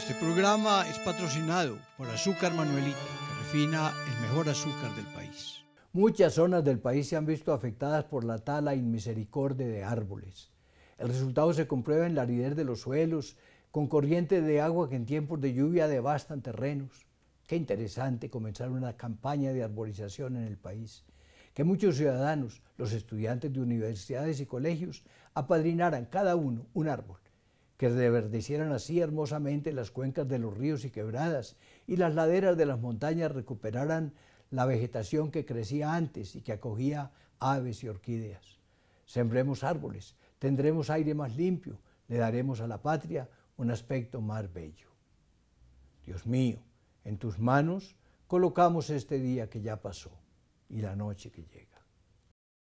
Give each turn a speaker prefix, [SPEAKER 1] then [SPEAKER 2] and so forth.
[SPEAKER 1] Este programa es patrocinado por Azúcar Manuelita, que refina el mejor azúcar del país. Muchas zonas del país se han visto afectadas por la tala inmisericordia de árboles. El resultado se comprueba en la aridez de los suelos, con corrientes de agua que en tiempos de lluvia devastan terrenos. Qué interesante comenzar una campaña de arborización en el país. Que muchos ciudadanos, los estudiantes de universidades y colegios, apadrinaran cada uno un árbol que reverdecieran así hermosamente las cuencas de los ríos y quebradas, y las laderas de las montañas recuperaran la vegetación que crecía antes y que acogía aves y orquídeas. Sembremos árboles, tendremos aire más limpio, le daremos a la patria un aspecto más bello. Dios mío, en tus manos colocamos este día que ya pasó y la noche que llega.